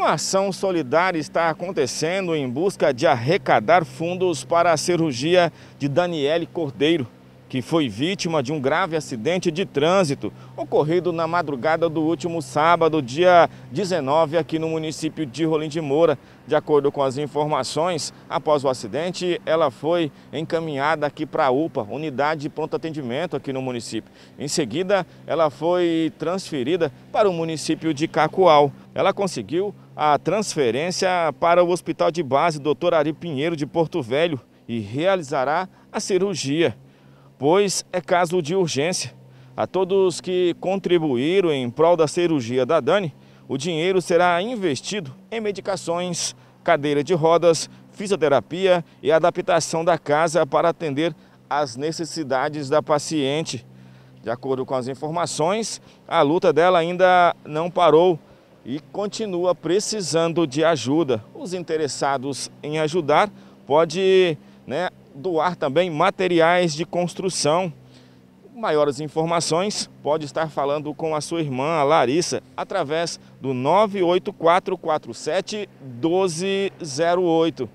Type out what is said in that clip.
Uma ação solidária está acontecendo em busca de arrecadar fundos para a cirurgia de Daniele Cordeiro que foi vítima de um grave acidente de trânsito ocorrido na madrugada do último sábado, dia 19, aqui no município de Rolim de Moura. De acordo com as informações, após o acidente, ela foi encaminhada aqui para a UPA, Unidade de Pronto Atendimento aqui no município. Em seguida, ela foi transferida para o município de Cacoal. Ela conseguiu a transferência para o Hospital de Base Dr. Ari Pinheiro de Porto Velho e realizará a cirurgia pois é caso de urgência. A todos que contribuíram em prol da cirurgia da Dani, o dinheiro será investido em medicações, cadeira de rodas, fisioterapia e adaptação da casa para atender às necessidades da paciente. De acordo com as informações, a luta dela ainda não parou e continua precisando de ajuda. Os interessados em ajudar pode né, doar também materiais de construção. Maiores informações, pode estar falando com a sua irmã, a Larissa, através do 98447 1208.